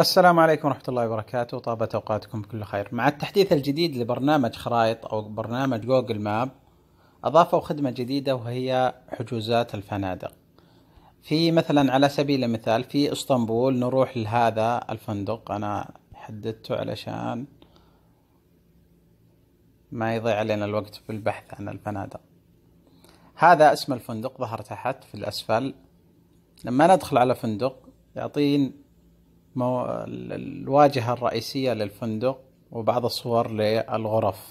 السلام عليكم ورحمة الله وبركاته طابت أوقاتكم بكل خير مع التحديث الجديد لبرنامج خرائط أو برنامج جوجل ماب أضافوا خدمة جديدة وهي حجوزات الفنادق في مثلا على سبيل المثال في اسطنبول نروح لهذا الفندق أنا حددته علشان ما يضيع علينا الوقت في البحث عن الفنادق هذا اسم الفندق ظهر تحت في الأسفل لما ندخل على فندق يعطين مو... الواجهة الرئيسية للفندق وبعض الصور للغرف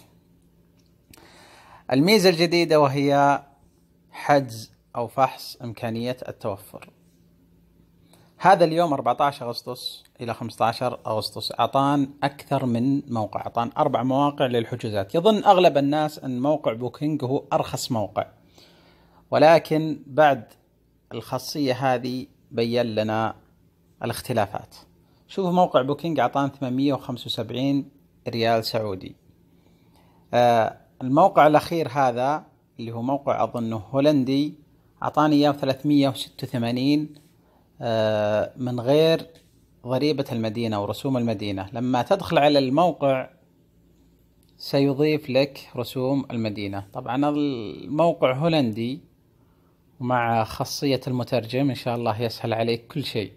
الميزة الجديدة وهي حجز أو فحص إمكانية التوفر هذا اليوم 14 أغسطس إلى 15 أغسطس أعطان أكثر من موقع أعطان أربع مواقع للحجوزات يظن أغلب الناس أن موقع بوكينج هو أرخص موقع ولكن بعد الخاصية هذه بين لنا الاختلافات شوفوا موقع بوكينج أعطانا 875 ريال سعودي آه، الموقع الأخير هذا اللي هو موقع أظنه هولندي أعطاني إياه 386 آه، من غير ضريبة المدينة ورسوم المدينة لما تدخل على الموقع سيضيف لك رسوم المدينة طبعا الموقع هولندي مع خاصية المترجم إن شاء الله يسهل عليك كل شيء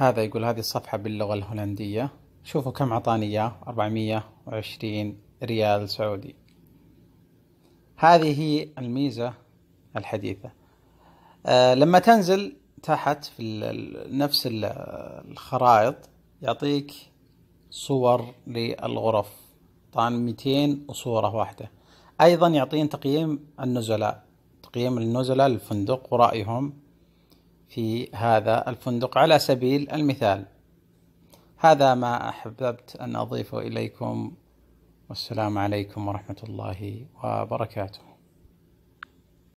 هذا يقول هذه الصفحة باللغة الهولندية شوفوا كم عطاني اياه 420 ريال سعودي هذه هي الميزة الحديثة أه لما تنزل تحت في نفس الخرائط يعطيك صور للغرف طبعا 200 صورة واحدة أيضا يعطين تقييم النزلاء تقييم النزلاء للفندق ورأيهم في هذا الفندق على سبيل المثال هذا ما أحببت أن أضيفه إليكم والسلام عليكم ورحمة الله وبركاته